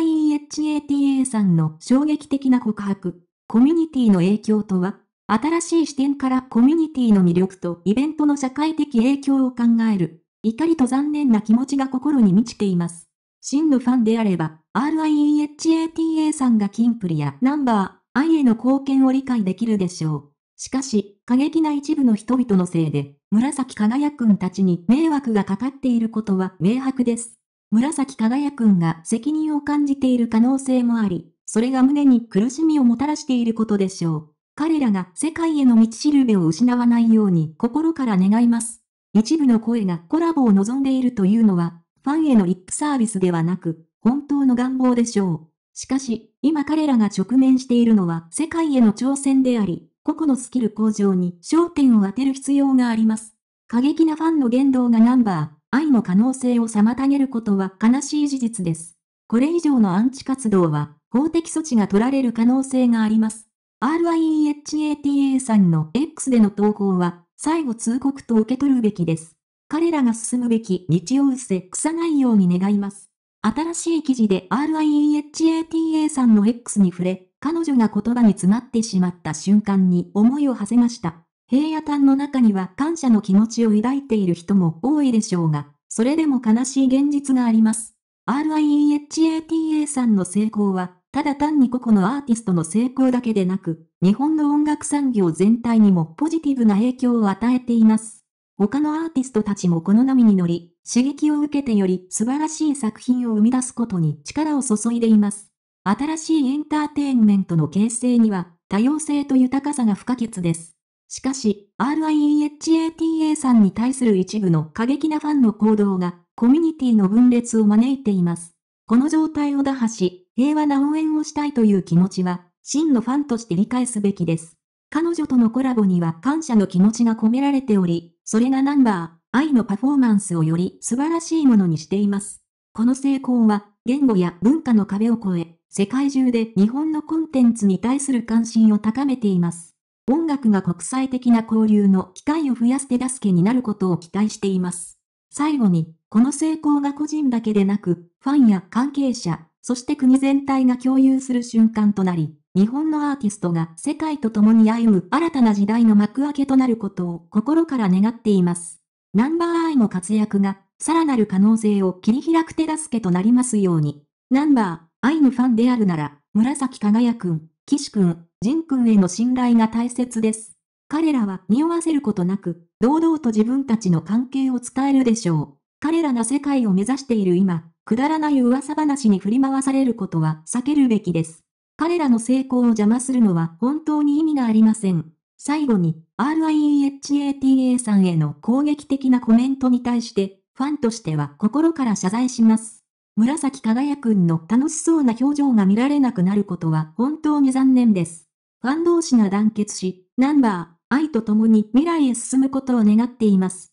YHATA さんの衝撃的な告白、コミュニティの影響とは、新しい視点からコミュニティの魅力とイベントの社会的影響を考える、怒りと残念な気持ちが心に満ちています。真のファンであれば、RIEHATA さんがキンプリやナンバー、愛への貢献を理解できるでしょう。しかし、過激な一部の人々のせいで、紫輝くんたちに迷惑がかかっていることは明白です。紫輝くんが責任を感じている可能性もあり、それが胸に苦しみをもたらしていることでしょう。彼らが世界への道しるべを失わないように心から願います。一部の声がコラボを望んでいるというのは、ファンへのリップサービスではなく、本当の願望でしょう。しかし、今彼らが直面しているのは世界への挑戦であり、個々のスキル向上に焦点を当てる必要があります。過激なファンの言動がナンバー、愛の可能性を妨げることは悲しい事実です。これ以上のアンチ活動は、法的措置が取られる可能性があります。RIEHATA さんの X での投稿は、最後通告と受け取るべきです。彼らが進むべき道を伏せ、草ないように願います。新しい記事で RIEHATA さんの X に触れ、彼女が言葉に詰まってしまった瞬間に思いを馳せました。平野端の中には感謝の気持ちを抱いている人も多いでしょうが、それでも悲しい現実があります。RIEHATA さんの成功は、ただ単に個々のアーティストの成功だけでなく、日本の音楽産業全体にもポジティブな影響を与えています。他のアーティストたちもこの波に乗り、刺激を受けてより素晴らしい作品を生み出すことに力を注いでいます。新しいエンターテインメントの形成には、多様性と豊かさが不可欠です。しかし、RIEHATA さんに対する一部の過激なファンの行動が、コミュニティの分裂を招いています。この状態を打破し、平和な応援をしたいという気持ちは、真のファンとして理解すべきです。彼女とのコラボには感謝の気持ちが込められており、それがナンバー、愛のパフォーマンスをより素晴らしいものにしています。この成功は、言語や文化の壁を越え、世界中で日本のコンテンツに対する関心を高めています。音楽が国際的な交流の機会を増やす手助けになることを期待しています。最後に、この成功が個人だけでなく、ファンや関係者、そして国全体が共有する瞬間となり、日本のアーティストが世界と共に歩む新たな時代の幕開けとなることを心から願っています。ナンバーアイの活躍が、さらなる可能性を切り開く手助けとなりますように。ナンバーアイのファンであるなら、紫輝くん。岸君、仁君への信頼が大切です。彼らは匂わせることなく、堂々と自分たちの関係を伝えるでしょう。彼らが世界を目指している今、くだらない噂話に振り回されることは避けるべきです。彼らの成功を邪魔するのは本当に意味がありません。最後に、RIEHATA さんへの攻撃的なコメントに対して、ファンとしては心から謝罪します。紫輝くんの楽しそうな表情が見られなくなることは本当に残念です。ファン同士が団結し、ナンバー、愛と共に未来へ進むことを願っています。